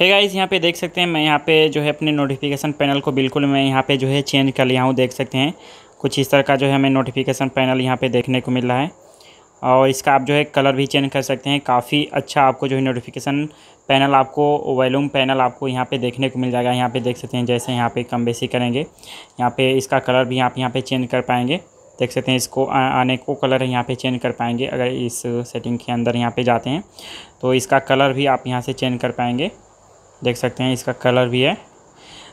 है गाइज़ यहाँ पे देख सकते हैं मैं यहाँ पे जो है अपने नोटिफिकेशन पैनल को बिल्कुल मैं यहाँ पे जो है चेंज कर लिया हूँ देख सकते हैं कुछ इस तरह का जो है हमें नोटिफिकेशन पैनल यहाँ पे देखने को मिल रहा है और इसका आप जो है कलर भी चेंज कर सकते हैं काफ़ी अच्छा आपको जो है नोटिफिकेशन पैनल आपको वॉलूम पैनल आपको यहाँ पे देखने को मिल जाएगा यहाँ पे देख सकते हैं जैसे यहाँ पे कम बेसी करेंगे यहाँ पे इसका कलर भी आप यहाँ पे चेंज कर पाएंगे देख सकते हैं इसको आने को कलर यहाँ पे चेंज कर पाएंगे अगर इस सेटिंग के अंदर यहाँ पे जाते हैं तो इसका कलर भी आप यहाँ से चेंज कर पाएंगे देख सकते हैं इसका कलर भी है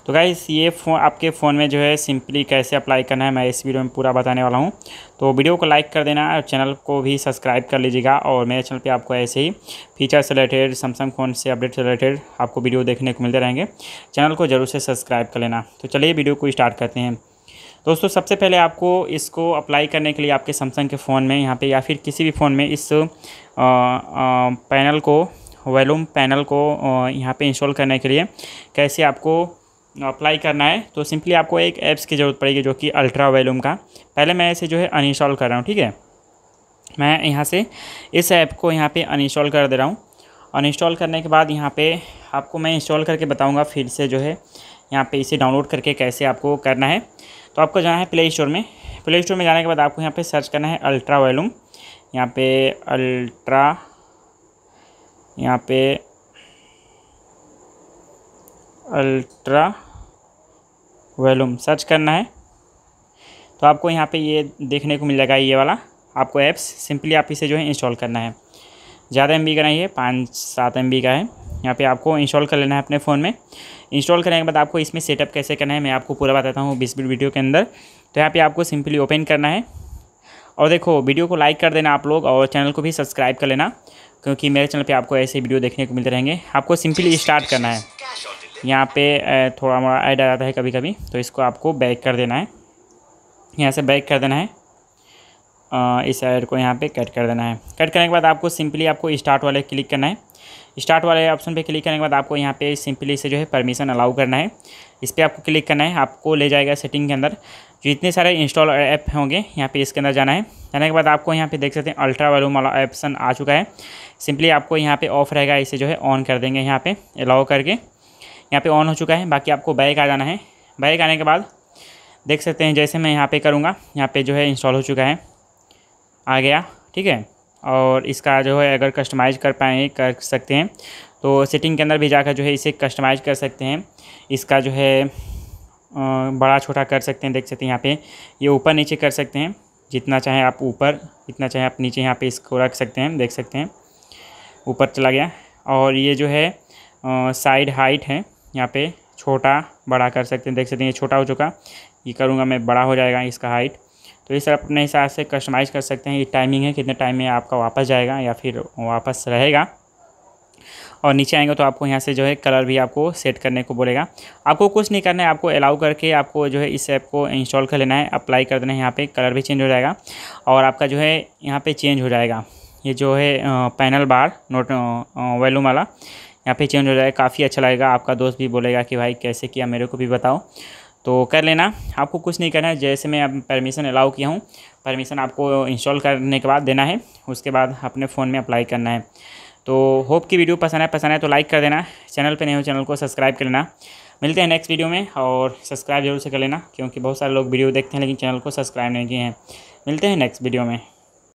तो गाइस ये फ़ोन आपके फ़ोन में जो है सिंपली कैसे अप्लाई करना है मैं इस वीडियो में पूरा बताने वाला हूँ तो वीडियो को लाइक कर देना और चैनल को भी सब्सक्राइब कर लीजिएगा और मेरे चैनल पे आपको ऐसे ही फीचर से रिलेटेड सैमसंग फ़ोन से अपडेट से रिलेटेड आपको वीडियो देखने को मिलते रहेंगे चैनल को ज़रूर से सब्सक्राइब कर लेना तो चलिए वीडियो को स्टार्ट करते हैं दोस्तों सबसे पहले आपको इसको अप्लाई करने के लिए आपके सैमसंग के फ़ोन में यहाँ पर या फिर किसी भी फ़ोन में इस पैनल को वैलूम पैनल को यहाँ पे इंस्टॉल करने के लिए कैसे आपको अप्लाई करना है तो सिंपली आपको एक ऐप्स की ज़रूरत पड़ेगी जो कि अल्ट्रा वैलूम का पहले मैं इसे जो है अनइंस्टॉल कर रहा हूँ ठीक है मैं यहाँ से इस ऐप को यहाँ पे अनइंस्टॉल कर दे रहा हूँ अनइंस्टॉल करने के बाद यहाँ पे आपको मैं इंस्टॉल करके बताऊँगा फिर से जो है यहाँ पर इसे डाउनलोड करके कैसे आपको करना है तो आपको जाना है प्ले स्टोर में प्ले स्टोर में जाने के बाद आपको यहाँ पे सर्च करना है अल्ट्रा वॉल्यूम यहाँ पे अल्ट्रा यहाँ पे अल्ट्रा वॉल्यूम सर्च करना है तो आपको यहाँ पे ये देखने को मिल जाएगा ये वाला आपको ऐप्स सिंपली आप इसे जो है इंस्टॉल करना है ज़्यादा एम का नहीं है पाँच सात एम का है यहाँ पे आपको इंस्टॉल कर लेना है अपने फ़ोन में इंस्टॉल करने के बाद आपको इसमें सेटअप कैसे करना है मैं आपको पूरा बताता हूँ बीस मिनट वीडियो के अंदर तो यहाँ पर आपको सिंपली ओपन करना है और देखो वीडियो को लाइक कर देना आप लोग और चैनल को भी सब्सक्राइब कर लेना क्योंकि मेरे चैनल पे आपको ऐसे वीडियो देखने को मिलते रहेंगे आपको सिंपली स्टार्ट करना है यहाँ पे थोड़ा मोड़ा ऐड आ जाता है कभी कभी तो इसको आपको बैक कर देना है यहाँ से बैक कर देना है इस ऐड को यहाँ पे कट कर देना है कट करने के बाद आपको सिंपली आपको स्टार्ट वाले क्लिक करना है स्टार्ट वाले ऑप्शन पे क्लिक करने के बाद आपको यहाँ पे सिंपली से जो है परमिशन अलाउ करना है इस पर आपको क्लिक करना है आपको ले जाएगा सेटिंग के अंदर जो इतने सारे इंस्टॉल ऐप होंगे यहाँ पे इसके अंदर जाना है जाने के बाद आपको यहाँ पे देख सकते हैं अल्ट्रा वॉल्यूम वाला ऑप्शन आ चुका है सिंपली आपको यहाँ पर ऑफ रहेगा इसे जो है ऑन कर देंगे यहाँ पर अलाउ करके यहाँ पर ऑन हो चुका है बाकी आपको बैक आ जाना है बैक आने के बाद देख सकते हैं जैसे मैं यहाँ पर करूँगा यहाँ पर जो है इंस्टॉल हो चुका है आ गया ठीक है और इसका जो है अगर कस्टमाइज़ कर पाए कर सकते हैं तो सेटिंग के अंदर भी जाकर जो है इसे कस्टमाइज़ कर सकते हैं इसका जो है बड़ा छोटा कर सकते हैं देख सकते हैं यहाँ पे ये ऊपर नीचे कर सकते हैं जितना चाहें आप ऊपर जितना चाहें आप नीचे यहाँ पे इसको रख सकते हैं देख सकते हैं ऊपर चला गया और ये जो है साइड हाइट है यहाँ पे छोटा बड़ा कर सकते हैं देख सकते हैं ये छोटा हो चुका ये करूँगा मैं बड़ा हो जाएगा इसका हाइट तो इस अपने हिसाब से कस्टमाइज़ कर सकते हैं ये टाइमिंग है कितने टाइम में आपका वापस जाएगा या फिर वापस रहेगा और नीचे आएंगे तो आपको यहाँ से जो है कलर भी आपको सेट करने को बोलेगा आपको कुछ नहीं करना है आपको अलाउ करके आपको जो है इस ऐप को इंस्टॉल कर लेना है अप्लाई कर देना है यहाँ पे कलर भी चेंज हो जाएगा और आपका जो है यहाँ पे चेंज हो जाएगा ये जो है पैनल बार नोट वैल्यूम वाला यहाँ पे चेंज हो जाएगा काफ़ी अच्छा लगेगा आपका दोस्त भी बोलेगा कि भाई कैसे किया मेरे को भी बताओ तो कर लेना आपको कुछ नहीं करना है जैसे मैं परमिशन अलाउ किया हूँ परमिशन आपको इंस्टॉल करने के बाद देना है उसके बाद अपने फ़ोन में अप्लाई करना है तो होप की वीडियो पसंद है पसंद है तो लाइक कर देना चैनल पर नहीं हो चैनल को सब्सक्राइब कर लेना मिलते हैं नेक्स्ट वीडियो में और सब्सक्राइब जरूर से कर लेना क्योंकि बहुत सारे लोग वीडियो देखते हैं लेकिन चैनल को सब्सक्राइब नहीं किए हैं मिलते हैं नेक्स्ट वीडियो में